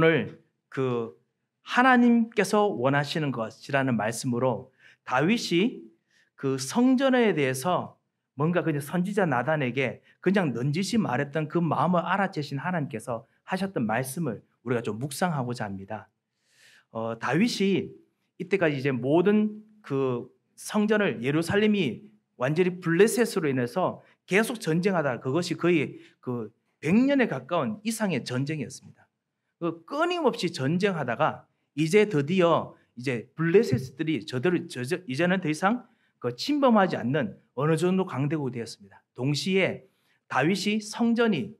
오늘 그 하나님께서 원하시는 것이라는 말씀으로 다윗이 그 성전에 대해서 뭔가 그냥 선지자 나단에게 그냥 넌지시 말했던 그 마음을 알아채신 하나님께서 하셨던 말씀을 우리가 좀 묵상하고자 합니다. 어, 다윗이 이때까지 이제 모든 그 성전을 예루살렘이 완전히 블레셋으로 인해서 계속 전쟁하다 그것이 거의 그 100년에 가까운 이상의 전쟁이었습니다. 그 끊임없이 전쟁하다가 이제 드디어 이제 블레셋들이 저들을 저, 이제는 더 이상 그 침범하지 않는 어느 정도 강대국이 되었습니다. 동시에 다윗이 성전이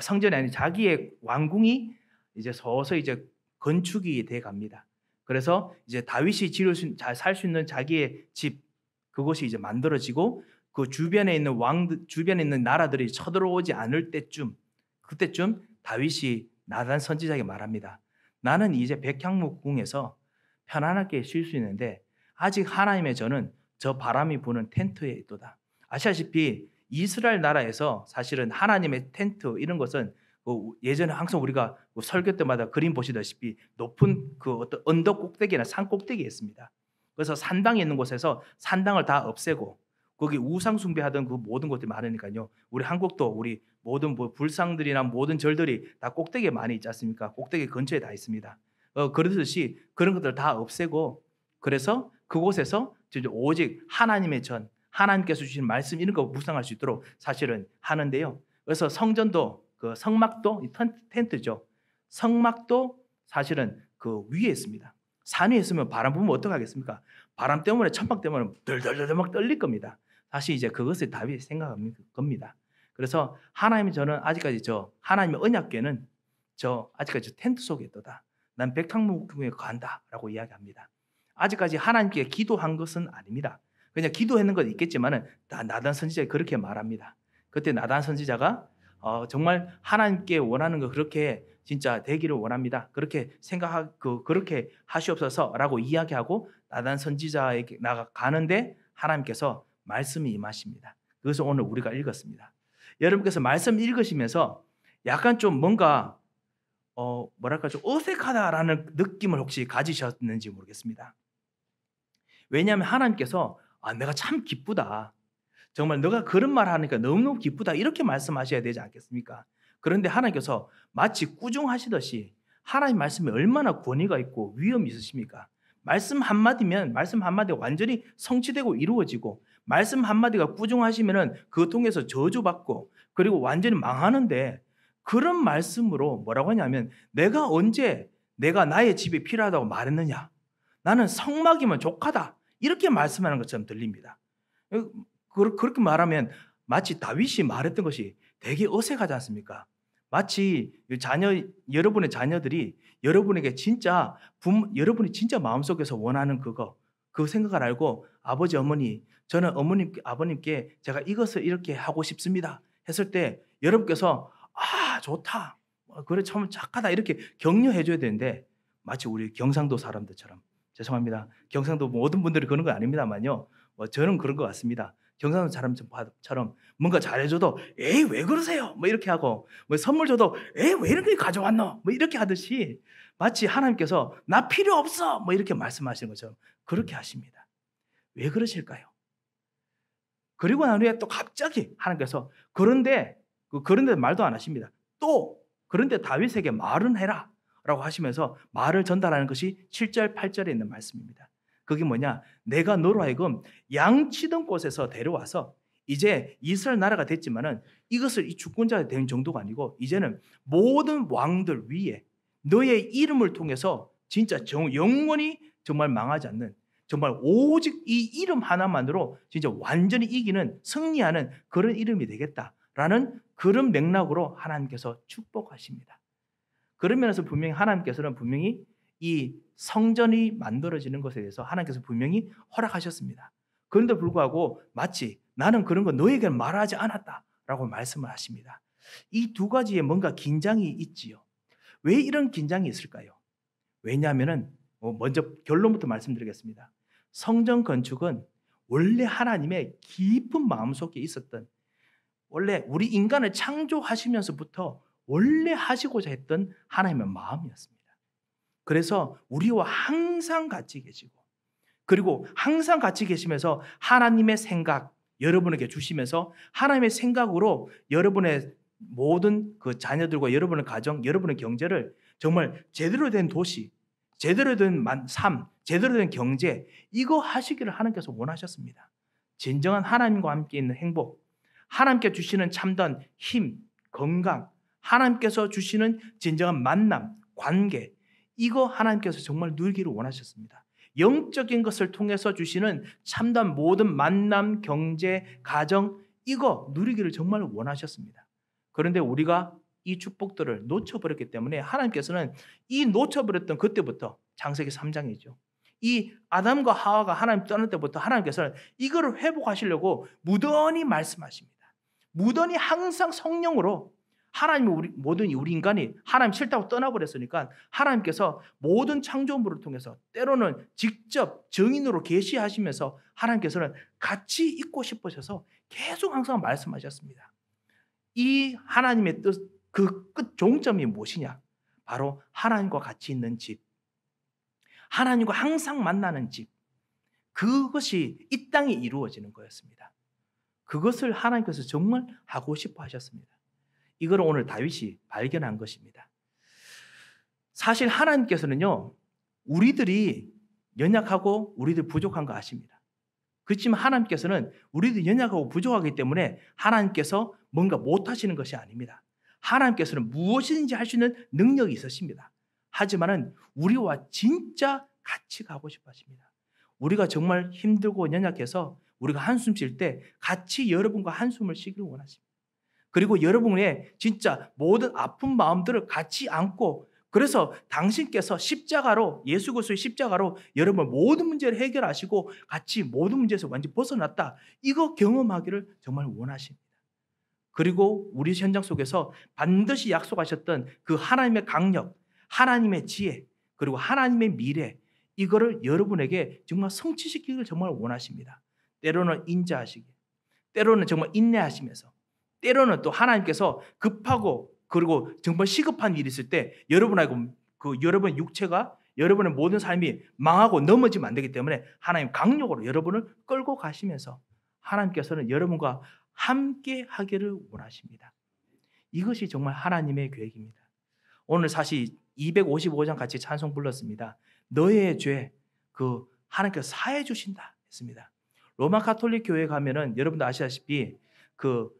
성전이 아닌 자기의 왕궁이 이제 서서 이제 건축이 돼 갑니다. 그래서 이제 다윗이 지을 살수 있는 자기의 집그곳이 이제 만들어지고 그 주변에 있는 왕 주변에 있는 나라들이 쳐들어오지 않을 때쯤 그때쯤 다윗이 나단 선지자에게 말합니다. 나는 이제 백향목궁에서 편안하게 쉴 수 있는데 아직 하나님의 저는 저 바람이 부는 텐트에 있도다. 아시다시피 이스라엘 나라에서 사실은 하나님의 텐트 이런 것은 그 예전에 항상 우리가 그 설교 때마다 그림 보시다시피 높은 그 어떤 언덕 꼭대기나 산 꼭대기에 있습니다. 그래서 산당이 있는 곳에서 산당을 다 없애고 거기 우상 숭배하던 그 모든 것들이 많으니까요. 우리 한국도 우리 모든 뭐 불상들이나 모든 절들이 다 꼭대기에 많이 있지 않습니까? 꼭대기 근처에 다 있습니다. 어, 그러듯이 그런 것들 다 없애고 그래서 그곳에서 오직 하나님의 전, 하나님께서 주신 말씀 이런 거 묵상할 수 있도록 사실은 하는데요. 그래서 성전도 그 성막도 텐트죠. 성막도 사실은 그 위에 있습니다. 산 위에 있으면 바람 불면 어떡하겠습니까? 바람 때문에 천막 때문에 덜덜덜 막 떨릴 겁니다. 다시 이제 그것을 답이 생각하 겁니다. 그래서 하나님이 저는 아직까지 저 하나님의 언약궤는 저 아직까지 텐트 속에 있도다. 난 백탕목궁에 간다라고 이야기합니다. 아직까지 하나님께 기도한 것은 아닙니다. 그냥 기도했는 건 있겠지만은 나단 선지자가 그렇게 말합니다. 그때 나단 선지자가 어, 정말 하나님께 원하는 거 그렇게 진짜 되기를 원합니다. 그렇게 생각하 그 그렇게 하시옵소서라고 이야기하고 나단 선지자에게 나가 가는데 하나님께서 말씀이 임하십니다. 그것을 오늘 우리가 읽었습니다. 여러분께서 말씀 읽으시면서 약간 좀 뭔가 어 뭐랄까 좀 어색하다라는 느낌을 혹시 가지셨는지 모르겠습니다. 왜냐하면 하나님께서 아 내가 참 기쁘다. 정말 너가 그런 말 하니까 너무너무 기쁘다. 이렇게 말씀하셔야 되지 않겠습니까? 그런데 하나님께서 마치 꾸중하시듯이 하나님 말씀에 얼마나 권위가 있고 위엄이 있으십니까? 말씀 한마디면 말씀 한마디 완전히 성취되고 이루어지고 말씀 한마디가 꾸중하시면은 그 통해서 저주받고 그리고 완전히 망하는데 그런 말씀으로 뭐라고 하냐면 내가 언제 내가 나의 집이 필요하다고 말했느냐. 나는 성막이면 족하다. 이렇게 말씀하는 것처럼 들립니다. 그, 그렇게 말하면 마치 다윗이 말했던 것이 되게 어색하지 않습니까? 마치 자녀 여러분의 자녀들이 여러분에게 진짜 부, 여러분이 진짜 마음속에서 원하는 그거 그 생각을 알고 아버지 어머니 저는 어머님, 아버님께 제가 이것을 이렇게 하고 싶습니다. 했을 때 여러분께서 아, 좋다. 어, 그래, 참 착하다. 이렇게 격려해 줘야 되는데 마치 우리 경상도 사람들처럼 죄송합니다. 경상도 뭐 모든 분들이 그런 거 아닙니다만요. 뭐 저는 그런 것 같습니다. 경상도 사람처럼 뭔가 잘해줘도 에이 왜 그러세요? 뭐 이렇게 하고 뭐 선물 줘도 에이 왜 이렇게 가져왔노? 뭐 이렇게 하듯이 마치 하나님께서 나 필요 없어 뭐 이렇게 말씀하시는 것처럼 그렇게 하십니다. 왜 그러실까요? 그리고 난 후에 또 갑자기 하나님께서 그런데 그 그런데 말도 안 하십니다. 또 그런데 다윗에게 말은 해라 라고 하시면서 말을 전달하는 것이 7절 8절에 있는 말씀입니다. 그게 뭐냐? 내가 너로 하여금 양치던 곳에서 데려와서 이제 이스라엘 나라가 됐지만은 이것을 이 주권자가 된 정도가 아니고 이제는 모든 왕들 위에 너의 이름을 통해서 진짜 정, 영원히 정말 망하지 않는 정말 오직 이 이름 하나만으로 진짜 완전히 이기는 승리하는 그런 이름이 되겠다라는 그런 맥락으로 하나님께서 축복하십니다. 그런 면에서 분명히 하나님께서는 분명히 이 성전이 만들어지는 것에 대해서 하나님께서 분명히 허락하셨습니다. 그런데 불구하고 마치 나는 그런 거 너에게 말하지 않았다라고 말씀을 하십니다. 이 두 가지에 뭔가 긴장이 있지요. 왜 이런 긴장이 있을까요? 왜냐하면은 뭐 먼저 결론부터 말씀드리겠습니다. 성전 건축은 원래 하나님의 깊은 마음속에 있었던 원래 우리 인간을 창조하시면서부터 원래 하시고자 했던 하나님의 마음이었습니다. 그래서 우리와 항상 같이 계시고 그리고 항상 같이 계시면서 하나님의 생각 여러분에게 주시면서 하나님의 생각으로 여러분의 모든 그 자녀들과 여러분의 가정, 여러분의 경제를 정말 제대로 된 도시, 제대로 된 삶, 제대로 된 경제, 이거 하시기를 하나님께서 원하셨습니다. 진정한 하나님과 함께 있는 행복, 하나님께 주시는 참된 힘, 건강, 하나님께서 주시는 진정한 만남, 관계, 이거 하나님께서 정말 누리기를 원하셨습니다. 영적인 것을 통해서 주시는 참된 모든 만남, 경제, 가정, 이거 누리기를 정말 원하셨습니다. 그런데 우리가 이 축복들을 놓쳐버렸기 때문에 하나님께서는 이 놓쳐버렸던 그때부터 장세기 3장이죠. 이 아담과 하와가 하나님 떠날 때부터 하나님께서는 이걸 회복하시려고 무던히 말씀하십니다. 무던히 항상 성령으로 하나님 우리 모든 우리 인간이 하나님 싫다고 떠나버렸으니까 하나님께서 모든 창조물을 통해서 때로는 직접 증인으로 계시하시면서 하나님께서는 같이 있고 싶으셔서 계속 항상 말씀하셨습니다. 이 하나님의 뜻 그끝 종점이 무엇이냐? 바로 하나님과 같이 있는 집. 하나님과 항상 만나는 집. 그것이 이 땅에 이루어지는 거였습니다. 그것을 하나님께서 정말 하고 싶어 하셨습니다. 이걸 오늘 다윗이 발견한 것입니다. 사실 하나님께서는요, 우리들이 연약하고 우리들 부족한 거 아십니다. 그렇지만 하나님께서는 우리도 연약하고 부족하기 때문에 하나님께서 뭔가 못하시는 것이 아닙니다. 하나님께서는 무엇인지할 수 있는 능력이 있으십니다. 하지만은 우리와 진짜 같이 가고 싶어 하십니다. 우리가 정말 힘들고 연약해서 우리가 한숨 쉴 때 같이 여러분과 한숨을 쉬기를 원하십니다. 그리고 여러분의 진짜 모든 아픈 마음들을 같이 안고 그래서 당신께서 십자가로 예수 그리스도의 십자가로 여러분 모든 문제를 해결하시고 같이 모든 문제에서 완전히 벗어났다. 이거 경험하기를 정말 원하십니다. 그리고 우리 현장 속에서 반드시 약속하셨던 그 하나님의 강력, 하나님의 지혜, 그리고 하나님의 미래, 이거를 여러분에게 정말 성취시키기를 정말 원하십니다. 때로는 인자하시기, 때로는 정말 인내하시면서, 때로는 또 하나님께서 급하고 그리고 정말 시급한 일이 있을 때 여러분하고 그여러분 육체가 여러분의 모든 삶이 망하고 넘어지면 안 되기 때문에 하나님 강력으로 여러분을 끌고 가시면서 하나님께서는 여러분과 함께 하기를 원하십니다. 이것이 정말 하나님의 계획입니다. 오늘 사실 255장 같이 찬송 불렀습니다. 너의 죄, 그하나님께 사해 주신다 했습니다. 로마 카톨릭 교회 가면은 여러분도 아시다시피 그,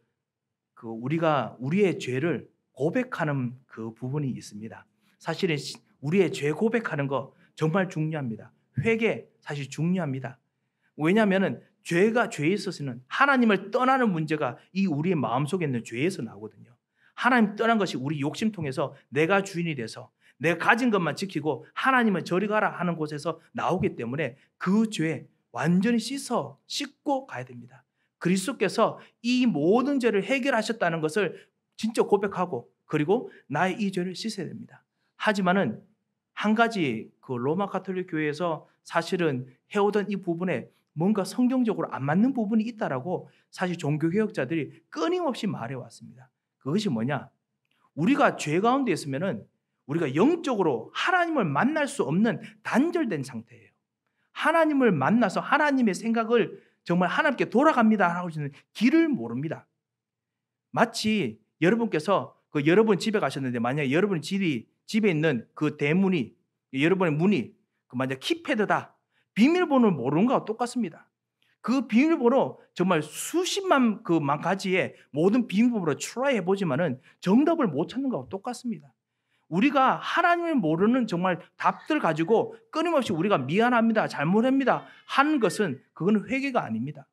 그 우리가 우리의 죄를 고백하는 그 부분이 있습니다. 사실은 우리의 죄 고백하는 거 정말 중요합니다. 회개 사실 중요합니다. 왜냐면은 죄가 죄에 있어서는 하나님을 떠나는 문제가 이 우리의 마음속에 있는 죄에서 나거든요. 오 하나님 떠난 것이 우리 욕심 통해서 내가 주인이 돼서 내가 가진 것만 지키고 하나님을 저리 가라 하는 곳에서 나오기 때문에 그 죄 완전히 씻어 씻고 가야 됩니다. 그리스도께서 이 모든 죄를 해결하셨다는 것을 진짜 고백하고 그리고 나의 이 죄를 씻어야 됩니다. 하지만은 한 가지 그 로마 카톨릭 교회에서 사실은 해오던 이 부분에 뭔가 성경적으로 안 맞는 부분이 있다라고 사실 종교개혁자들이 끊임없이 말해왔습니다. 그것이 뭐냐? 우리가 죄 가운데 있으면은 우리가 영적으로 하나님을 만날 수 없는 단절된 상태예요. 하나님을 만나서 하나님의 생각을 정말 하나님께 돌아갑니다 하고 있는 길을 모릅니다. 마치 여러분께서 그 여러분 집에 가셨는데 만약 여러분 집이 집에 있는 그 대문이 여러분의 문이 그 만약 키패드다 비밀번호를 모르는 거와 똑같습니다. 그 비밀번호 정말 수십만 그 만 가지의 모든 비밀번호를 추라해 보지만은 정답을 못 찾는 거와 똑같습니다. 우리가 하나님을 모르는 정말 답들 가지고 끊임없이 우리가 미안합니다, 잘못합니다 하는 것은 그건 회개가 아닙니다.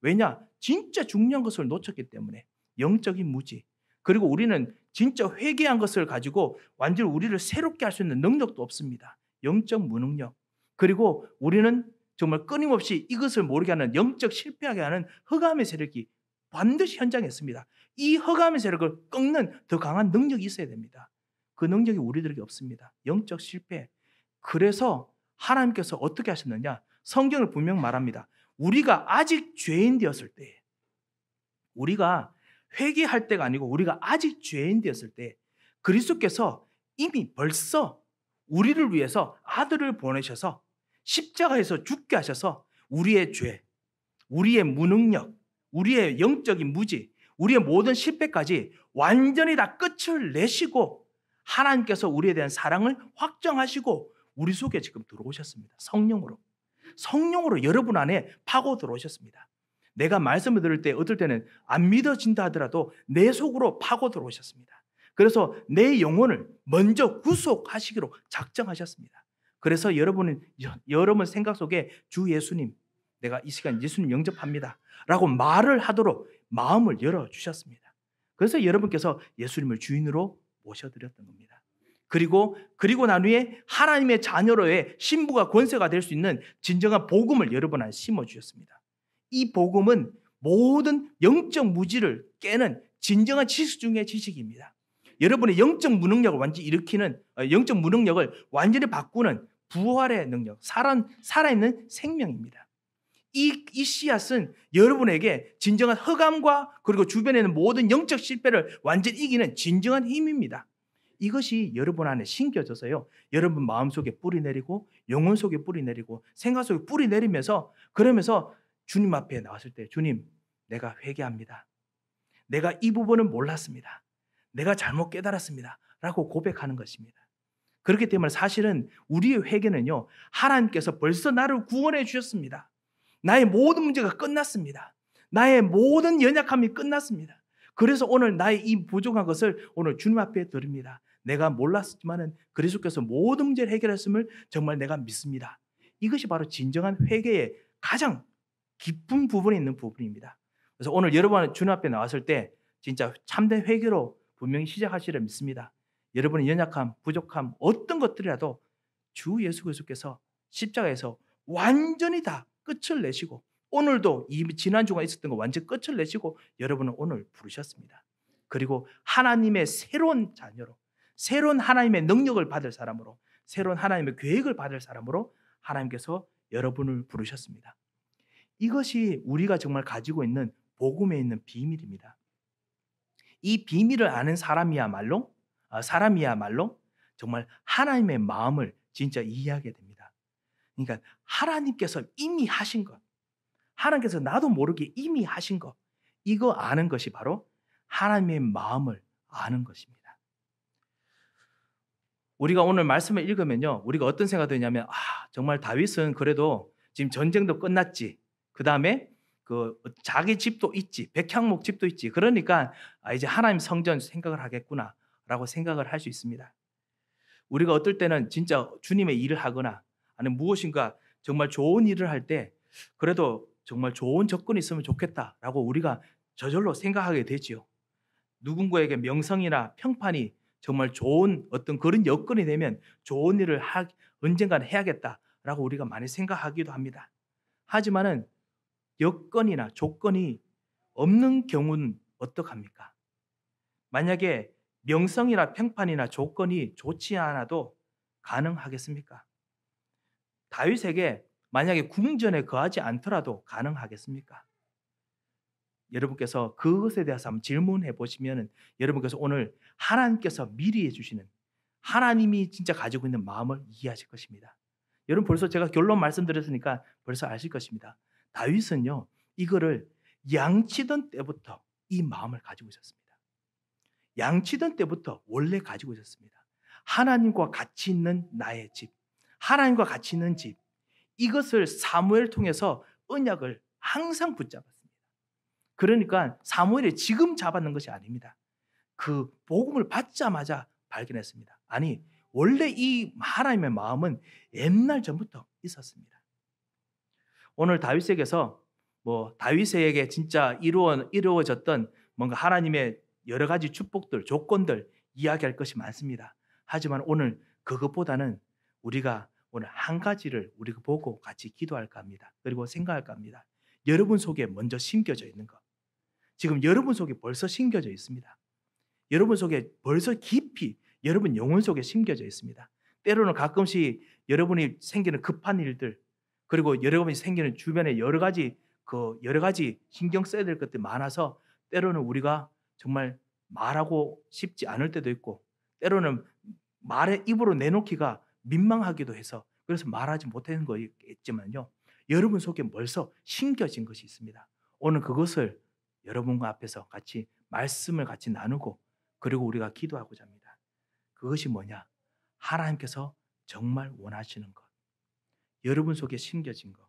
왜냐? 진짜 중요한 것을 놓쳤기 때문에 영적인 무지. 그리고 우리는 진짜 회개한 것을 가지고 완전히 우리를 새롭게 할 수 있는 능력도 없습니다. 영적 무능력. 그리고 우리는 정말 끊임없이 이것을 모르게 하는 영적 실패하게 하는 허감의 세력이 반드시 현장에 있습니다. 이 허감의 세력을 꺾는 더 강한 능력이 있어야 됩니다. 그 능력이 우리들에게 없습니다. 영적 실패. 그래서 하나님께서 어떻게 하셨느냐? 성경을 분명 말합니다. 우리가 아직 죄인 되었을 때, 우리가 회개할 때가 아니고 우리가 아직 죄인 되었을 때, 그리스도께서 이미 벌써 우리를 위해서 아들을 보내셔서 십자가에서 죽게 하셔서 우리의 죄, 우리의 무능력, 우리의 영적인 무지, 우리의 모든 실패까지 완전히 다 끝을 내시고 하나님께서 우리에 대한 사랑을 확정하시고 우리 속에 지금 들어오셨습니다. 성령으로. 성령으로 여러분 안에 파고 들어오셨습니다. 내가 말씀을 들을 때 어떨 때는 안 믿어진다 하더라도 내 속으로 파고 들어오셨습니다. 그래서 내 영혼을 먼저 구속하시기로 작정하셨습니다. 그래서 여러분은 여러분 생각 속에 주 예수님 내가 이 시간 예수님 영접합니다. 라고 말을 하도록 마음을 열어주셨습니다. 그래서 여러분께서 예수님을 주인으로 모셔드렸던 겁니다. 그리고, 그리고 난 후에 하나님의 자녀로의 신부가 권세가 될 수 있는 진정한 복음을 여러분 안에 심어주셨습니다. 이 복음은 모든 영적 무지를 깨는 진정한 지식 중의 지식입니다. 여러분의 영적 무능력을 완전히 일으키는 어, 영적 무능력을 완전히 바꾸는 부활의 능력, 살아, 살아있는 생명입니다. 이, 이 씨앗은 여러분에게 진정한 허감과 그리고 주변에 는 모든 영적 실패를 완전히 이기는 진정한 힘입니다. 이것이 여러분 안에 심겨져서요. 여러분 마음속에 뿌리 내리고 영혼 속에 뿌리 내리고 생각 속에 뿌리 내리면서 그러면서 주님 앞에 나왔을 때 주님 내가 회개합니다. 내가 이 부분을 몰랐습니다. 내가 잘못 깨달았습니다. 라고 고백하는 것입니다. 그렇기 때문에 사실은 우리의 회개는요, 하나님께서 벌써 나를 구원해 주셨습니다. 나의 모든 문제가 끝났습니다. 나의 모든 연약함이 끝났습니다. 그래서 오늘 나의 이 부족한 것을 오늘 주님 앞에 드립니다. 내가 몰랐지만은 그리스도께서 모든 문제를 해결했음을 정말 내가 믿습니다. 이것이 바로 진정한 회개의 가장 깊은 부분에 있는 부분입니다. 그래서 오늘 여러분 주님 앞에 나왔을 때 진짜 참된 회개로 분명히 시작하시려라 믿습니다. 여러분의 연약함, 부족함, 어떤 것들이라도 주 예수 그리스도께서 십자가에서 완전히 다 끝을 내시고 오늘도 이미 지난 주간 있었던 거 완전 끝을 내시고 여러분은 오늘 부르셨습니다. 그리고 하나님의 새로운 자녀로 새로운 하나님의 능력을 받을 사람으로 새로운 하나님의 계획을 받을 사람으로 하나님께서 여러분을 부르셨습니다. 이것이 우리가 정말 가지고 있는 복음에 있는 비밀입니다. 이 비밀을 아는 사람이야말로 아, 사람이야말로 정말 하나님의 마음을 진짜 이해하게 됩니다. 그러니까 하나님께서 이미 하신 것, 하나님께서 나도 모르게 이미 하신 것, 이거 아는 것이 바로 하나님의 마음을 아는 것입니다. 우리가 오늘 말씀을 읽으면요, 우리가 어떤 생각이 드냐면, 아, 정말 다윗은 그래도 지금 전쟁도 끝났지. 그 다음에 그 자기 집도 있지 백향목 집도 있지 그러니까 아 이제 하나님 성전 생각을 하겠구나라고 생각을 할 수 있습니다. 우리가 어떨 때는 진짜 주님의 일을 하거나 아니면 무엇인가 정말 좋은 일을 할 때 그래도 정말 좋은 접근이 있으면 좋겠다라고 우리가 저절로 생각하게 되지요. 누군가에게 명성이나 평판이 정말 좋은 어떤 그런 여건이 되면 좋은 일을 하, 언젠간 해야겠다라고 우리가 많이 생각하기도 합니다. 하지만은 여건이나 조건이 없는 경우는 어떡합니까? 만약에 명성이나 평판이나 조건이 좋지 않아도 가능하겠습니까? 다윗에게 만약에 궁전에 거하지 않더라도 가능하겠습니까? 여러분께서 그것에 대해서 한번 질문해 보시면 여러분께서 오늘 하나님께서 미리 해주시는 하나님이 진짜 가지고 있는 마음을 이해하실 것입니다. 여러분 벌써 제가 결론 말씀드렸으니까 벌써 아실 것입니다. 다윗은요, 이거를 양치던 때부터 이 마음을 가지고 있었습니다. 양치던 때부터 원래 가지고 있었습니다. 하나님과 같이 있는 나의 집, 하나님과 같이 있는 집, 이것을 사무엘 통해서 언약을 항상 붙잡았습니다. 그러니까 사무엘이 지금 잡았는 것이 아닙니다. 그 복음을 받자마자 발견했습니다. 아니, 원래 이 하나님의 마음은 옛날 전부터 있었습니다. 오늘 다윗에게서 뭐 다윗에게 진짜 이루어 이루어졌던 뭔가 하나님의 여러 가지 축복들, 조건들 이야기할 것이 많습니다. 하지만 오늘 그것보다는 우리가 오늘 한 가지를 우리가 보고 같이 기도할까 합니다. 그리고 생각할까 합니다. 여러분 속에 먼저 심겨져 있는 것. 지금 여러분 속에 벌써 심겨져 있습니다. 여러분 속에 벌써 깊이 여러분 영혼 속에 심겨져 있습니다. 때로는 가끔씩 여러분이 생기는 급한 일들, 그리고 여러 가이 생기는 주변에 여러 가지 그 여러 가지 신경 써야 될 것들이 많아서 때로는 우리가 정말 말하고 싶지 않을 때도 있고 때로는 말에 입으로 내놓기가 민망하기도 해서 그래서 말하지 못하는 거겠지만요. 여러분 속에 벌써 심겨진 것이 있습니다. 오늘 그것을 여러분과 앞에서 같이 말씀을 같이 나누고 그리고 우리가 기도하고자 합니다. 그것이 뭐냐? 하나님께서 정말 원하시는 것. 여러분 속에 심겨진 것.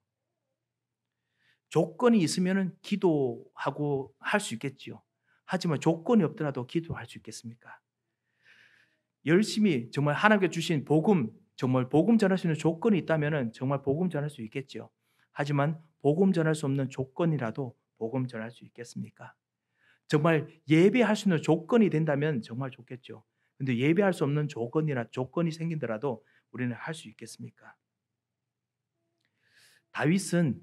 조건이 있으면 기도하고 할 수 있겠지요. 하지만 조건이 없더라도 기도할 수 있겠습니까? 열심히 정말 하나님께 주신 복음, 정말 복음 전할 수 있는 조건이 있다면 정말 복음 전할 수 있겠지요. 하지만 복음 전할 수 없는 조건이라도 복음 전할 수 있겠습니까? 정말 예배할 수 있는 조건이 된다면 정말 좋겠죠. 근데 예배할 수 없는 조건이나 조건이 생긴더라도 우리는 할 수 있겠습니까? 다윗은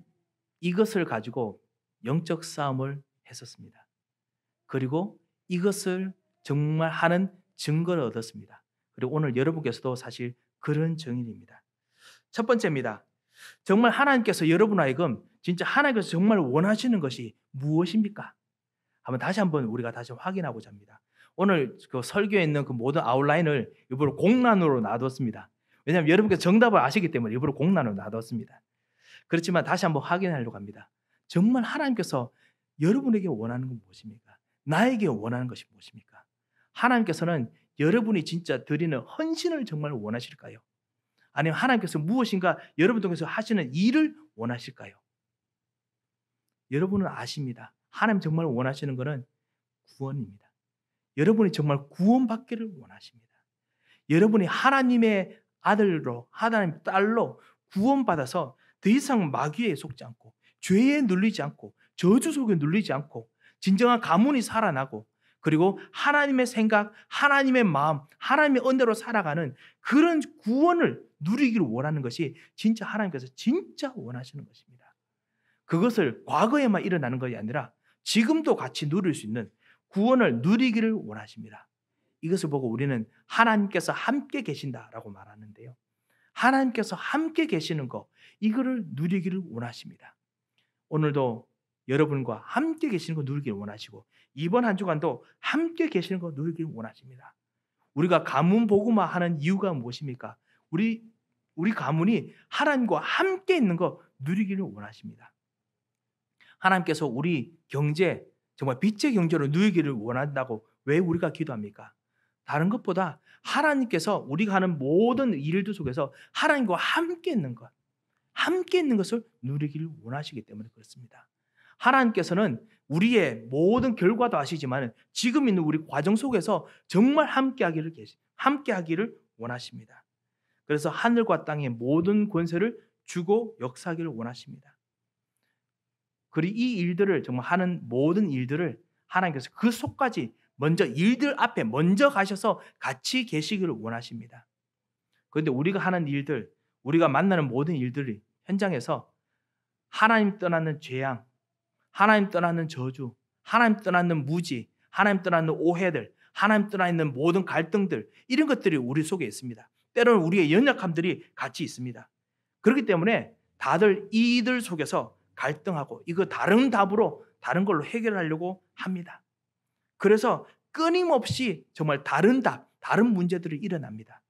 이것을 가지고 영적 싸움을 했었습니다. 그리고 이것을 정말 하는 증거를 얻었습니다. 그리고 오늘 여러분께서도 사실 그런 증인입니다. 첫 번째입니다. 정말 하나님께서 여러분 하여금 진짜 하나님께서 정말 원하시는 것이 무엇입니까? 한번 다시 한번 우리가 다시 확인하고자 합니다. 오늘 그 설교에 있는 그 모든 아웃라인을 일부러 공란으로 놔뒀습니다. 왜냐하면 여러분께서 정답을 아시기 때문에 일부러 공란으로 놔뒀습니다. 그렇지만 다시 한번 확인하려고 합니다. 정말 하나님께서 여러분에게 원하는 건 무엇입니까? 나에게 원하는 것이 무엇입니까? 하나님께서는 여러분이 진짜 드리는 헌신을 정말 원하실까요? 아니면 하나님께서 무엇인가 여러분 통해서 하시는 일을 원하실까요? 여러분은 아십니다. 하나님 정말 원하시는 것은 구원입니다. 여러분이 정말 구원받기를 원하십니다. 여러분이 하나님의 아들로, 하나님 딸로 구원받아서 더 이상 마귀에 속지 않고 죄에 눌리지 않고 저주 속에 눌리지 않고 진정한 가문이 살아나고 그리고 하나님의 생각, 하나님의 마음, 하나님의 은혜로 살아가는 그런 구원을 누리기를 원하는 것이 진짜 하나님께서 진짜 원하시는 것입니다. 그것을 과거에만 일어나는 것이 아니라 지금도 같이 누릴 수 있는 구원을 누리기를 원하십니다. 이것을 보고 우리는 하나님께서 함께 계신다라고 말하는데요. 하나님께서 함께 계시는 것, 이거를 누리기를 원하십니다. 오늘도 여러분과 함께 계시는 거 누리기를 원하시고 이번 한 주간도 함께 계시는 거 누리기를 원하십니다. 우리가 가문 보고만 하는 이유가 무엇입니까? 우리 우리 가문이 하나님과 함께 있는 거 누리기를 원하십니다. 하나님께서 우리 경제 정말 빛의 경제로 누리기를 원한다고 왜 우리가 기도합니까? 다른 것보다 하나님께서 우리가 하는 모든 일들 속에서 하나님과 함께 있는 것 함께 있는 것을 누리기를 원하시기 때문에 그렇습니다. 하나님께서는 우리의 모든 결과도 아시지만 지금 있는 우리 과정 속에서 정말 함께하기를 함께하기를 원하십니다. 그래서 하늘과 땅의 모든 권세를 주고 역사하기를 원하십니다. 그리이 일들을 정말 하는 모든 일들을 하나님께서 그 속까지 먼저 일들 앞에 먼저 가셔서 같이 계시기를 원하십니다. 그런데 우리가 하는 일들 우리가 만나는 모든 일들이 현장에서 하나님 떠나는 죄양, 하나님 떠나는 저주, 하나님 떠나는 무지, 하나님 떠나는 오해들, 하나님 떠나 있는 모든 갈등들 이런 것들이 우리 속에 있습니다. 때로는 우리의 연약함들이 같이 있습니다. 그렇기 때문에 다들 이들 속에서 갈등하고 이거 다른 답으로 다른 걸로 해결하려고 합니다. 그래서 끊임없이 정말 다른 답, 다른 문제들이 일어납니다.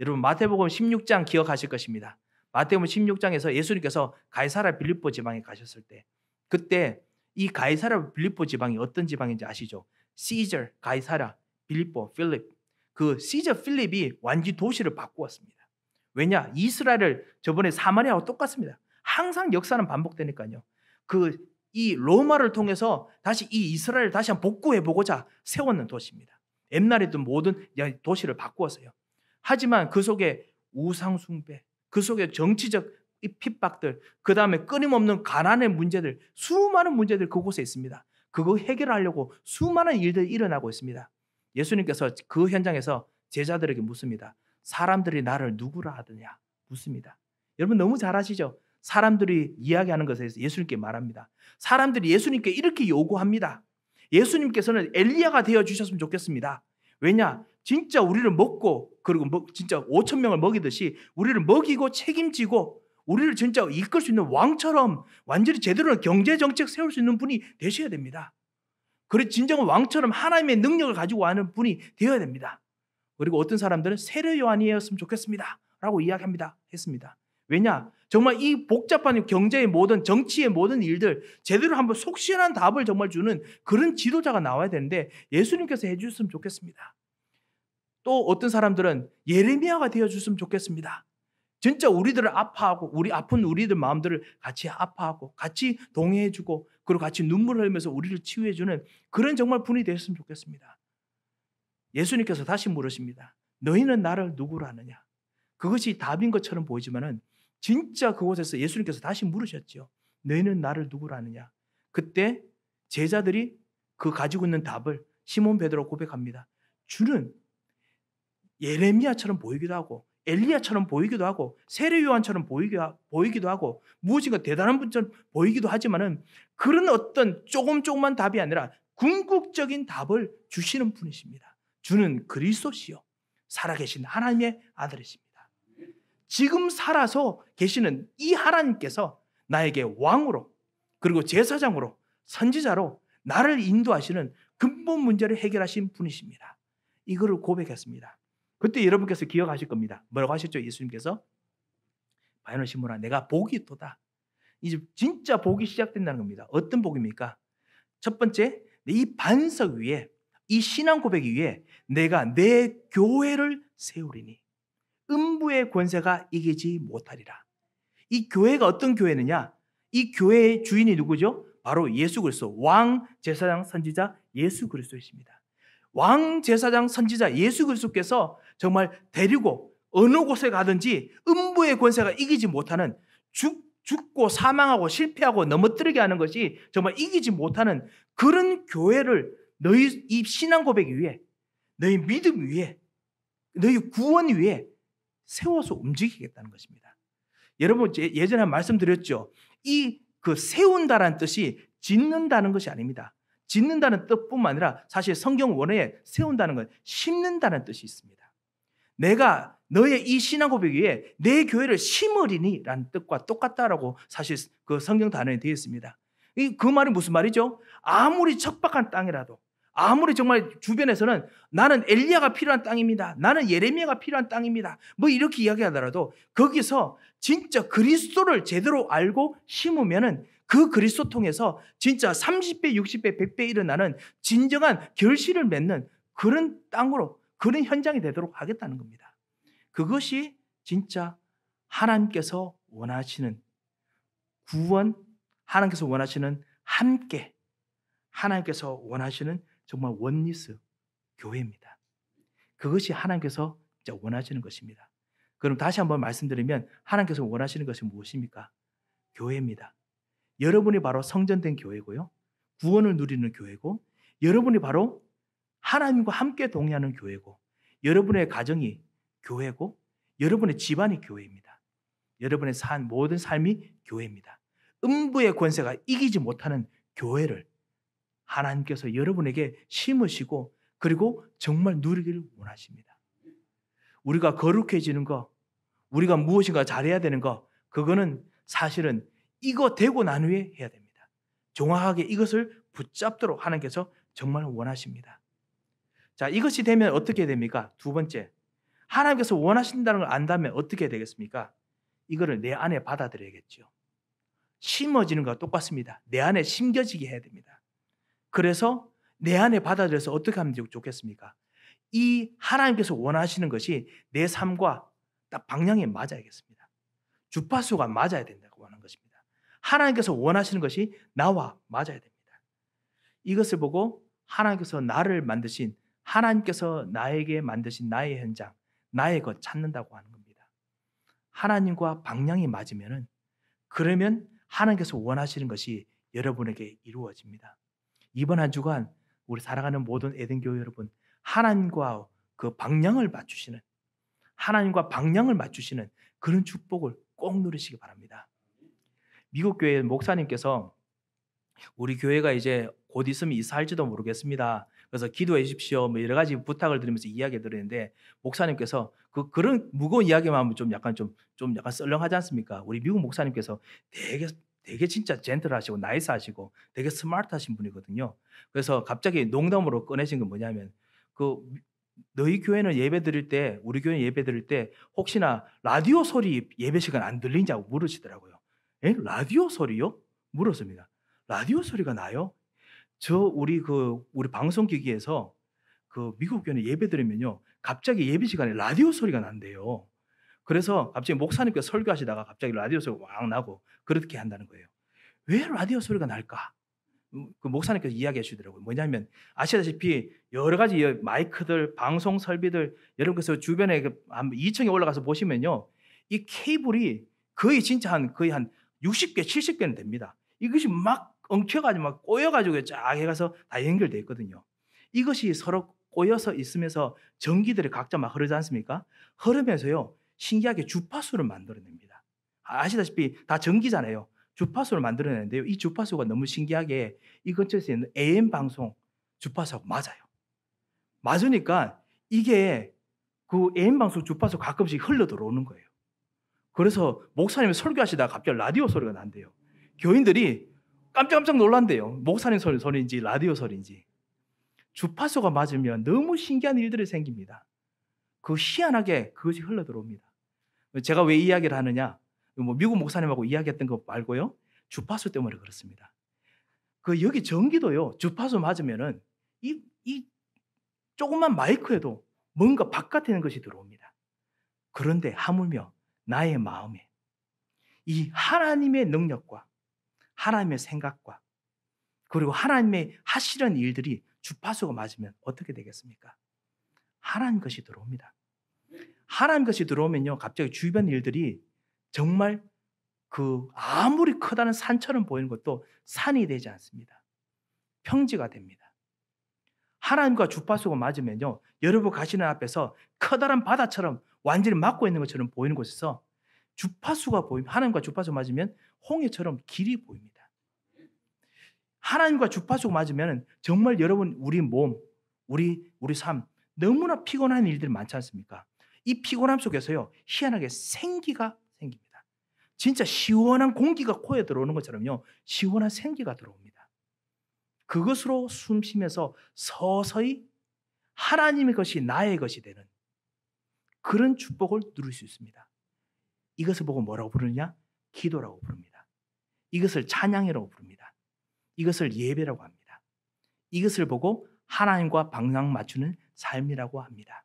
여러분 마태복음 16장 기억하실 것입니다. 마태복음 16장에서 예수님께서 가이사라 빌립보 지방에 가셨을 때 그때 이 가이사라 빌립보 지방이 어떤 지방인지 아시죠? 시저 가이사라 빌립보 필립 그 시저 필립이 완지 도시를 바꾸었습니다. 왜냐 이스라엘을 저번에 사마리아와 똑같습니다. 항상 역사는 반복되니까요. 그 이 로마를 통해서 다시 이 이스라엘을 다시 한번 복구해 보고자 세웠는 도시입니다. 옛날에도 모든 도시를 바꾸었어요. 하지만 그 속에 우상숭배, 그 속에 정치적 핍박들, 그 다음에 끊임없는 가난의 문제들, 수많은 문제들 그곳에 있습니다. 그거 해결하려고 수많은 일들이 일어나고 있습니다. 예수님께서 그 현장에서 제자들에게 묻습니다. 사람들이 나를 누구라 하느냐? 묻습니다. 여러분 너무 잘 아시죠? 사람들이 이야기하는 것에 대해서 예수님께 말합니다. 사람들이 예수님께 이렇게 요구합니다. 예수님께서는 엘리야가 되어 주셨으면 좋겠습니다. 왜냐? 진짜 우리를 먹고 그리고 진짜 5천 명을 먹이듯이 우리를 먹이고 책임지고 우리를 진짜 이끌 수 있는 왕처럼 완전히 제대로 경제 정책 세울 수 있는 분이 되셔야 됩니다. 그래 진정한 왕처럼 하나님의 능력을 가지고 하는 분이 되어야 됩니다. 그리고 어떤 사람들은 세례 요한이었으면 좋겠습니다라고 이야기합니다. 했습니다. 왜냐? 정말 이 복잡한 경제의 모든 정치의 모든 일들 제대로 한번 속시원한 답을 정말 주는 그런 지도자가 나와야 되는데 예수님께서 해주셨으면 좋겠습니다. 또 어떤 사람들은 예레미야가 되어줬으면 좋겠습니다. 진짜 우리들을 아파하고 우리 아픈 우리들 마음들을 같이 아파하고 같이 동의해주고 그리고 같이 눈물 흘면서 우리를 치유해주는 그런 정말 분이 되었으면 좋겠습니다. 예수님께서 다시 물으십니다. 너희는 나를 누구로 하느냐? 그것이 답인 것처럼 보이지만은 진짜 그곳에서 예수님께서 다시 물으셨지 너희는 나를 누구로 하느냐? 그때 제자들이 그 가지고 있는 답을 시몬 베드로 고백합니다. 주는 예레미야처럼 보이기도 하고 엘리야처럼 보이기도 하고 세례 요한처럼 보이기도 하고 무엇인가 대단한 분처럼 보이기도 하지만은 그런 어떤 조금 조금만 답이 아니라 궁극적인 답을 주시는 분이십니다. 주는 그리스도시요 살아계신 하나님의 아들이십니다. 지금 살아서 계시는 이 하나님께서 나에게 왕으로 그리고 제사장으로 선지자로 나를 인도하시는 근본 문제를 해결하신 분이십니다. 이거를 고백했습니다. 그때 여러분께서 기억하실 겁니다. 뭐라고 하셨죠? 예수님께서 바이널 신문아 내가 복이 또다. 이제 진짜 복이 시작된다는 겁니다. 어떤 복입니까? 첫 번째, 이 반석 위에 이 신앙 고백 위에 내가 내 교회를 세우리니 음부의 권세가 이기지 못하리라. 이 교회가 어떤 교회느냐? 이 교회의 주인이 누구죠? 바로 예수 그리스도 왕 제사장 선지자 예수 그리스도이십니다. 왕 제사장 선지자 예수 그리스도께서 정말 데리고 어느 곳에 가든지 음부의 권세가 이기지 못하는 죽, 죽고 사망하고 실패하고 넘어뜨리게 하는 것이 정말 이기지 못하는 그런 교회를 너희 이 신앙 고백 위에 너희 믿음 위에 너희 구원 위에 세워서 움직이겠다는 것입니다. 여러분 예전에 말씀드렸죠. 이 그세운다는 뜻이 짓는다는 것이 아닙니다. 짓는다는 뜻뿐만 아니라 사실 성경 원어에 세운다는 건 심는다는 뜻이 있습니다. 내가 너의 이 신앙 고백 에내 교회를 심으리니라는 뜻과 똑같다라고 사실 그 성경 단어에 되어 있습니다. 그 말이 무슨 말이죠? 아무리 척박한 땅이라도 아무리 정말 주변에서는 나는 엘리야가 필요한 땅입니다. 나는 예레미야가 필요한 땅입니다. 뭐 이렇게 이야기하더라도 거기서 진짜 그리스도를 제대로 알고 심으면은 그 그리스도 통해서 진짜 30배, 60배, 100배 일어나는 진정한 결실을 맺는 그런 땅으로 그런 현장이 되도록 하겠다는 겁니다. 그것이 진짜 하나님께서 원하시는 구원, 하나님께서 원하시는 함께, 하나님께서 원하시는 정말 원리스 교회입니다. 그것이 하나님께서 진짜 원하시는 것입니다. 그럼 다시 한번 말씀드리면 하나님께서 원하시는 것이 무엇입니까? 교회입니다. 여러분이 바로 성전된 교회고요. 구원을 누리는 교회고 여러분이 바로 하나님과 함께 동의하는 교회고 여러분의 가정이 교회고 여러분의 집안이 교회입니다. 여러분의 산 모든 삶이 교회입니다. 음부의 권세가 이기지 못하는 교회를 하나님께서 여러분에게 심으시고 그리고 정말 누리기를 원하십니다. 우리가 거룩해지는 거, 우리가 무엇인가 잘해야 되는 거, 그거는 사실은 이거 되고 난 후에 해야 됩니다. 정확하게 이것을 붙잡도록 하나님께서 정말 원하십니다. 자, 이것이 되면 어떻게 됩니까? 두 번째, 하나님께서 원하신다는 걸 안다면 어떻게 되겠습니까? 이거를 내 안에 받아들여야겠죠. 심어지는 것과 똑같습니다. 내 안에 심겨지게 해야 됩니다. 그래서 내 안에 받아들여서 어떻게 하면 좋겠습니까? 이 하나님께서 원하시는 것이 내 삶과 딱 방향에 맞아야겠습니다. 주파수가 맞아야 된다고. 하나님께서 원하시는 것이 나와 맞아야 됩니다. 이것을 보고 하나님께서 나를 만드신 하나님께서 나에게 만드신 나의 현장, 나의 것 찾는다고 하는 겁니다. 하나님과 방향이 맞으면은 그러면 하나님께서 원하시는 것이 여러분에게 이루어집니다. 이번 한 주간 우리 살아가는 모든 에덴 교 여러분 하나님과 그 방향을 맞추시는 하나님과 방향을 맞추시는 그런 축복을 꼭 누리시기 바랍니다. 미국 교회 목사님께서 우리 교회가 이제 곧 있으면 이사할지도 모르겠습니다. 그래서 기도해 주십시오. 뭐 여러 가지 부탁을 드리면서 이야기 드리는데 목사님께서 그 그런 무거운 이야기만 하면 좀 약간 좀 좀 약간 썰렁하지 않습니까? 우리 미국 목사님께서 되게 되게 진짜 젠틀하시고 나이스하시고 되게 스마트하신 분이거든요. 그래서 갑자기 농담으로 꺼내신 건 뭐냐면 그 너희 교회는 예배 드릴 때 우리 교회 는 예배 드릴 때 혹시나 라디오 소리 예배 시간 안 들리냐고 물으시더라고요. 에? 라디오 소리요? 물었습니다. 라디오 소리가 나요? 저 우리 그 우리 방송 기기에서 그 미국 교회 예배 드리면요. 갑자기 예배 시간에 라디오 소리가 난대요. 그래서 갑자기 목사님께 서 설교하시다가 갑자기 라디오 소리가 왕 나고 그렇게 한다는 거예요. 왜 라디오 소리가 날까? 음, 그 목사님께서 이야기해 주더라고요. 뭐냐면 아시다시피 여러 가지 마이크들, 방송 설비들 여러분께서 주변에 그 한 2층에 올라가서 보시면요. 이 케이블이 거의 진짜 한 거의 한 60개, 70개는 됩니다. 이것이 막 엉켜가지고 막 꼬여가지고 쫙 해가서 다 연결되어 있거든요. 이것이 서로 꼬여서 있으면서 전기들이 각자 막 흐르지 않습니까? 흐르면서요, 신기하게 주파수를 만들어냅니다. 아시다시피 다 전기잖아요. 주파수를 만들어내는데요. 이 주파수가 너무 신기하게 이근처에 있는 AM 방송 주파수하고 맞아요. 맞으니까 이게 그 AM 방송 주파수 가끔씩 흘러 들어오는 거예요. 그래서 목사님이 설교하시다가 갑자기 라디오 소리가 난대요. 교인들이 깜짝깜짝 놀란대요. 목사님 소리, 소리인지 라디오 소리인지. 주파수가 맞으면 너무 신기한 일들이 생깁니다. 그 희한하게 그것이 흘러들어옵니다. 제가 왜 이야기를 하느냐? 뭐 미국 목사님하고 이야기했던 거 말고요. 주파수 때문에 그렇습니다. 그 여기 전기도요. 주파수 맞으면은 이, 이조그만 마이크에도 뭔가 바깥에 있는 것이 들어옵니다. 그런데 하물며 나의 마음에 이 하나님의 능력과 하나님의 생각과 그리고 하나님의 하시는 일들이 주파수가 맞으면 어떻게 되겠습니까? 하나님 것이 들어옵니다. 하나님 것이 들어오면요, 갑자기 주변 일들이 정말 그 아무리 크다는 산처럼 보이는 것도 산이 되지 않습니다. 평지가 됩니다. 하나님과 주파수가 맞으면요, 여러분 가시는 앞에서 커다란 바다처럼 완전히 막고 있는 것처럼 보이는 곳에서 주파수가 보입니다. 하나님과 주파수 맞으면 홍해처럼 길이 보입니다. 하나님과 주파수 맞으면 정말 여러분 우리 몸, 우리 우리 삶 너무나 피곤한 일들 많지 않습니까? 이 피곤함 속에서요 희한하게 생기가 생깁니다. 진짜 시원한 공기가 코에 들어오는 것처럼요 시원한 생기가 들어옵니다. 그것으로 숨쉬면서 서서히 하나님의 것이 나의 것이 되는 그런 축복을 누릴 수 있습니다. 이것을 보고 뭐라고 부르느냐? 기도라고 부릅니다. 이것을 찬양이라고 부릅니다. 이것을 예배라고 합니다. 이것을 보고 하나님과 방향 맞추는 삶이라고 합니다.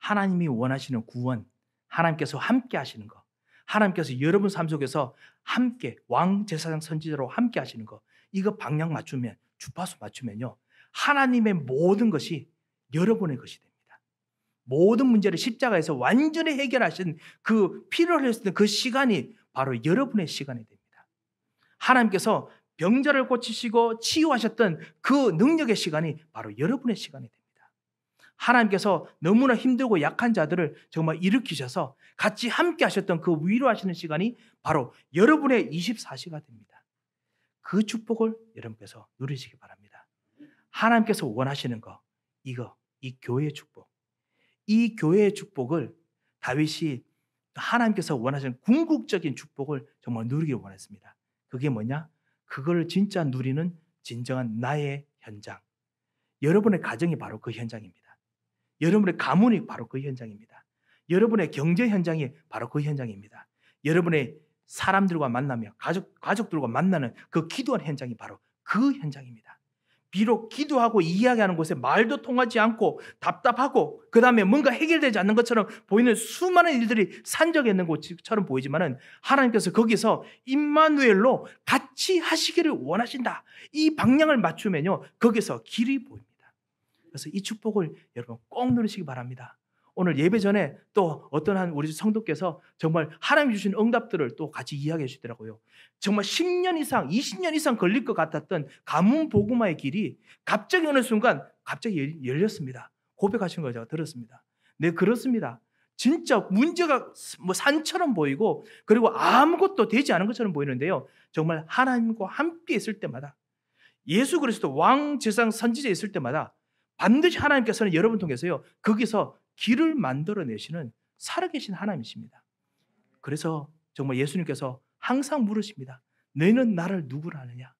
하나님이 원하시는 구원, 하나님께서 함께 하시는 것, 하나님께서 여러분 삶 속에서 함께 왕 제사장 선지자로 함께 하시는 것, 이거 방향 맞추면 주파수 맞추면요 하나님의 모든 것이 여러분의 것이 됩니다. 모든 문제를 십자가에서 완전히 해결하신 그 피를 흘렸을 그 시간이 바로 여러분의 시간이 됩니다. 하나님께서 병자를 고치시고 치유하셨던 그 능력의 시간이 바로 여러분의 시간이 됩니다. 하나님께서 너무나 힘들고 약한 자들을 정말 일으키셔서 같이 함께 하셨던 그 위로하시는 시간이 바로 여러분의 24시가 됩니다. 그 축복을 여러분께서 누리시기 바랍니다. 하나님께서 원하시는 거, 이거, 이 교회의 축복. 이 교회의 축복을 다윗이 하나님께서 원하시는 궁극적인 축복을 정말 누리길 원했습니다. 그게 뭐냐? 그걸 진짜 누리는 진정한 나의 현장. 여러분의 가정이 바로 그 현장입니다. 여러분의 가문이 바로 그 현장입니다. 여러분의 경제 현장이 바로 그 현장입니다. 여러분의 사람들과 만나며 가족, 가족들과 만나는 그 기도한 현장이 바로 그 현장입니다. 비록 기도하고 이야기하는 곳에 말도 통하지 않고 답답하고 그 다음에 뭔가 해결되지 않는 것처럼 보이는 수많은 일들이 산적에 있는 곳처럼 보이지만은 하나님께서 거기서 임마누엘로 같이 하시기를 원하신다. 이 방향을 맞추면요 거기서 길이 보입니다. 그래서 이 축복을 여러분 꼭누르시기 바랍니다. 오늘 예배 전에 또 어떤 한 우리 성도께서 정말 하나님이 주신 응답들을 또 같이 이야기해 주시더라고요. 정말 10년 이상, 20년 이상 걸릴 것 같았던 가문 보구마의 길이 갑자기 어느 순간 갑자기 열렸습니다. 고백하신 거 제가 들었습니다. 네, 그렇습니다. 진짜 문제가 뭐 산처럼 보이고 그리고 아무것도 되지 않은 것처럼 보이는데요. 정말 하나님과 함께 있을 때마다 예수 그리스도 왕 제상 선지자 있을 때마다 반드시 하나님께서는 여러분 통해서요. 거기서 길을 만들어내시는 살아계신 하나님이십니다. 그래서 정말 예수님께서 항상 물으십니다. 너희는 나를 누구라 하느냐?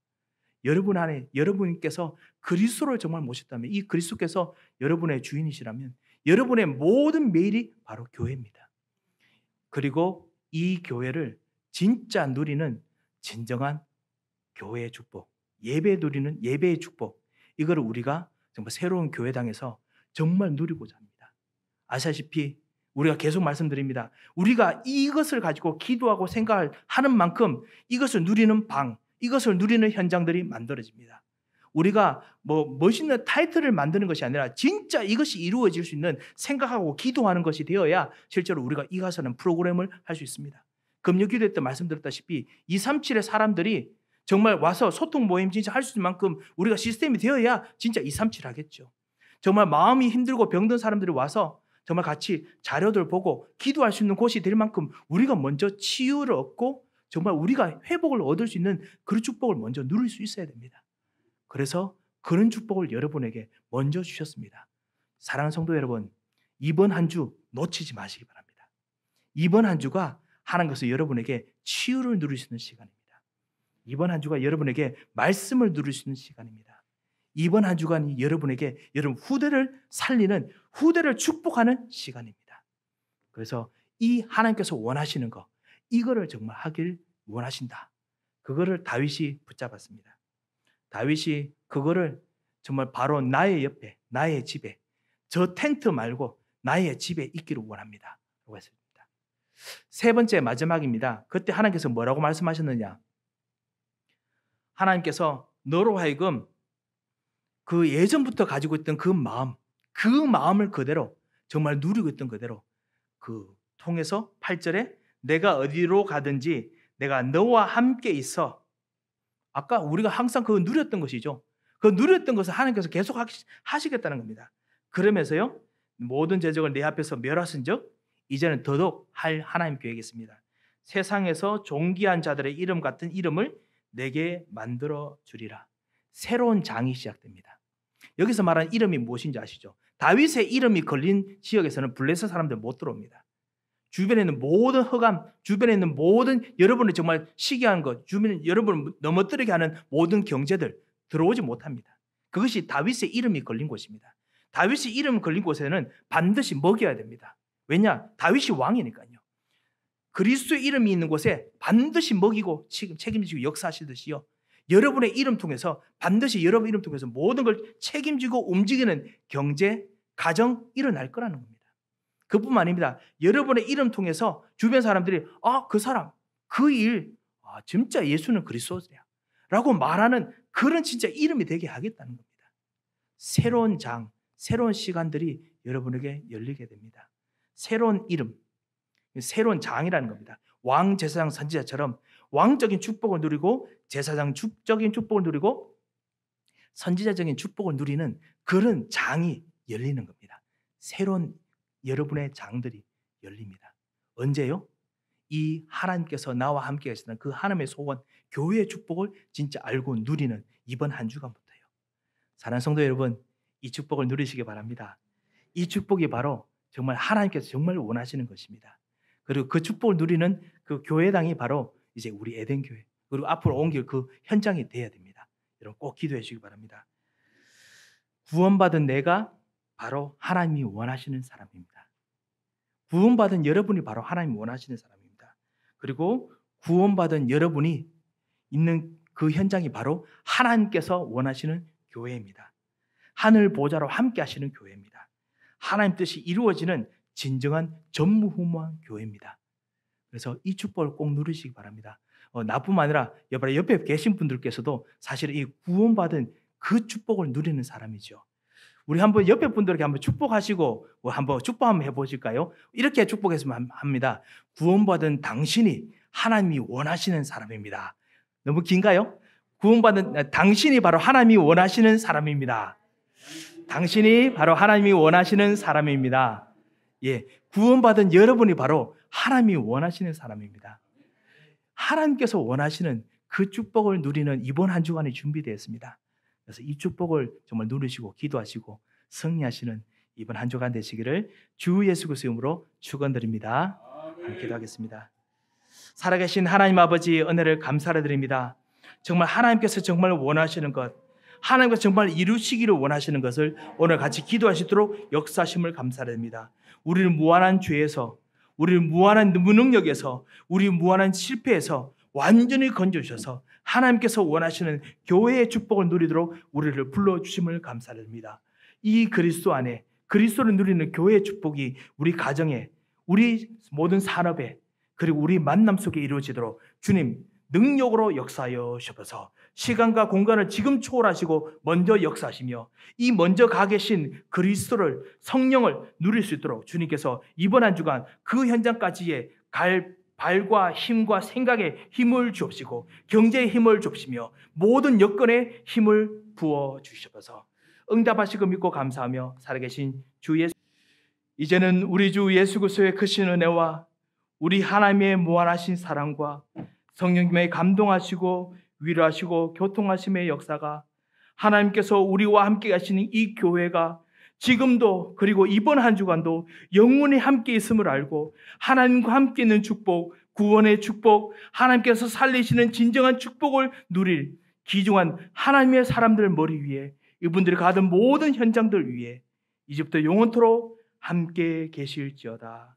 여러분 안에 여러분께서 그리스도를 정말 모셨다면 이 그리스도께서 여러분의 주인이시라면 여러분의 모든 매일이 바로 교회입니다. 그리고 이 교회를 진짜 누리는 진정한 교회의 축복, 예배 누리는 예배의 축복, 이걸 우리가 정말 새로운 교회당에서 정말 누리고자 합니다. 아시다시피 우리가 계속 말씀드립니다. 우리가 이것을 가지고 기도하고 생각을 하는 만큼 이것을 누리는 방, 이것을 누리는 현장들이 만들어집니다. 우리가 뭐 멋있는 타이틀을 만드는 것이 아니라 진짜 이것이 이루어질 수 있는 생각하고 기도하는 것이 되어야 실제로 우리가 이가서는 프로그램을 할 수 있습니다. 금요기도 때 말씀드렸다시피 237의 사람들이 정말 와서 소통 모임 진짜 할 수 있는 만큼 우리가 시스템이 되어야 진짜 237 하겠죠. 정말 마음이 힘들고 병든 사람들이 와서 정말 같이 자료들 보고 기도할 수 있는 곳이 될 만큼 우리가 먼저 치유를 얻고 정말 우리가 회복을 얻을 수 있는 그런 축복을 먼저 누릴 수 있어야 됩니다. 그래서 그런 축복을 여러분에게 먼저 주셨습니다. 사랑하는 성도 여러분, 이번 한 주 놓치지 마시기 바랍니다. 이번 한 주가 하나님께서 여러분에게 치유를 누릴 수 있는 시간입니다. 이번 한 주가 여러분에게 말씀을 누릴 수 있는 시간입니다. 이번 한 주간이 여러분에게 여러분 후대를 살리는 후대를 축복하는 시간입니다. 그래서 이 하나님께서 원하시는 거 이거를 정말 하길 원하신다. 그거를 다윗이 붙잡았습니다. 다윗이 그거를 정말 바로 나의 옆에 나의 집에 저 텐트 말고 나의 집에 있기를 원합니다. 라고 했습니다. 세 번째 마지막입니다. 그때 하나님께서 뭐라고 말씀하셨느냐? 하나님께서 너로 하여금 그 예전부터 가지고 있던 그 마음, 그 마음을 그대로 정말 누리고 있던 그대로 그 통해서 8절에 내가 어디로 가든지 내가 너와 함께 있어. 아까 우리가 항상 그 누렸던 것이죠. 그 누렸던 것을 하나님께서 계속 하시겠다는 겁니다. 그러면서요. 모든 재적을내 앞에서 멸하신 적 이제는 더더욱 할 하나님 교회이 있습니다. 세상에서 존귀한 자들의 이름 같은 이름을 내게 만들어 주리라. 새로운 장이 시작됩니다. 여기서 말하는 이름이 무엇인지 아시죠? 다윗의 이름이 걸린 지역에서는 블레셋 사람들 못 들어옵니다. 주변에 있는 모든 허감, 주변에 있는 모든 여러분을 정말 시기한 것, 주변 여러분을 넘어뜨리게 하는 모든 경제들 들어오지 못합니다. 그것이 다윗의 이름이 걸린 곳입니다. 다윗의 이름 걸린 곳에는 반드시 먹여야 됩니다. 왜냐? 다윗이 왕이니까요. 그리스도의 이름이 있는 곳에 반드시 먹이고 책임지고 역사하시듯이요. 여러분의 이름 통해서 반드시 여러분 이름 통해서 모든 걸 책임지고 움직이는 경제, 가정 일어날 거라는 겁니다. 그뿐만 아닙니다. 여러분의 이름 통해서 주변 사람들이 아, 그 사람, 그 일, 아, 진짜 예수는 그리스도야. 라고 말하는 그런 진짜 이름이 되게 하겠다는 겁니다. 새로운 장, 새로운 시간들이 여러분에게 열리게 됩니다. 새로운 이름, 새로운 장이라는 겁니다. 왕 제사장 선지자처럼 왕적인 축복을 누리고 제사장 축적인 축복을 누리고 선지자적인 축복을 누리는 그런 장이 열리는 겁니다. 새로운 여러분의 장들이 열립니다. 언제요? 이 하나님께서 나와 함께 하시는 그 하나님의 소원, 교회의 축복을 진짜 알고 누리는 이번 한 주간부터요. 사랑 성도 여러분, 이 축복을 누리시기 바랍니다. 이 축복이 바로 정말 하나님께서 정말 원하시는 것입니다. 그리고 그 축복을 누리는 그 교회당이 바로 이제 우리 에덴 교회 그리고 앞으로 온 길 그 현장이 돼야 됩니다. 여러분 꼭 기도해 주시기 바랍니다. 구원받은 내가 바로 하나님이 원하시는 사람입니다. 구원받은 여러분이 바로 하나님이 원하시는 사람입니다. 그리고 구원받은 여러분이 있는 그 현장이 바로 하나님께서 원하시는 교회입니다. 하늘 보좌로 함께 하시는 교회입니다. 하나님 뜻이 이루어지는 진정한 전무후무한 교회입니다. 그래서 이 축복을 꼭 누리시기 바랍니다. 어, 나뿐만 아니라 옆에, 옆에 계신 분들께서도 사실 이 구원받은 그 축복을 누리는 사람이죠. 우리 한번 옆에 분들에게 한번 축복하시고 뭐 한번 축복 한번 해보실까요? 이렇게 축복했으면 합니다. 구원받은 당신이 하나님이 원하시는 사람입니다. 너무 긴가요? 구원받은 아, 당신이 바로 하나님이 원하시는 사람입니다. 당신이 바로 하나님이 원하시는 사람입니다. 예, 구원받은 여러분이 바로 하나님이 원하시는 사람입니다. 하나님께서 원하시는 그 축복을 누리는 이번 한 주간이 준비되었습니다. 그래서 이 축복을 정말 누리시고 기도하시고 승리하시는 이번 한 주간 되시기를 주 예수 그리스도 이름으로 축원드립니다. 기도하겠습니다. 살아계신 하나님 아버지 은혜를 감사드립니다. 정말 하나님께서 정말 원하시는 것, 하나님께서 정말 이루시기를 원하시는 것을 오늘 같이 기도하시도록 역사심을 감사드립니다. 우리를 무한한 죄에서 우리를 무한한 무능력에서 우리 무한한 실패에서 완전히 건져주셔서 하나님께서 원하시는 교회의 축복을 누리도록 우리를 불러주심을 감사드립니다. 이 그리스도 안에 그리스도를 누리는 교회의 축복이 우리 가정에 우리 모든 산업에 그리고 우리 만남 속에 이루어지도록 주님 능력으로 역사하여 주셔서 시간과 공간을 지금 초월하시고 먼저 역사하시며 이 먼저 가 계신 그리스도를 성령을 누릴 수 있도록 주님께서 이번 한 주간 그 현장까지의 갈 발과 힘과 생각에 힘을 주옵시고 경제의 힘을 주옵시며 모든 여건에 힘을 부어 주시옵소서 응답하시고 믿고 감사하며 살아계신 주 예수 이제는 우리 주 예수 그리스도의 크신 은혜와 우리 하나님의 무한하신 사랑과 성령님의 감동하시고 위로하시고 교통하심의 역사가 하나님께서 우리와 함께 하시는 이 교회가 지금도 그리고 이번 한 주간도 영원히 함께 있음을 알고 하나님과 함께 있는 축복, 구원의 축복, 하나님께서 살리시는 진정한 축복을 누릴 기중한 하나님의 사람들 머리 위에 이분들이 가던 모든 현장들 위에 이집트 영원토록 함께 계실지어다.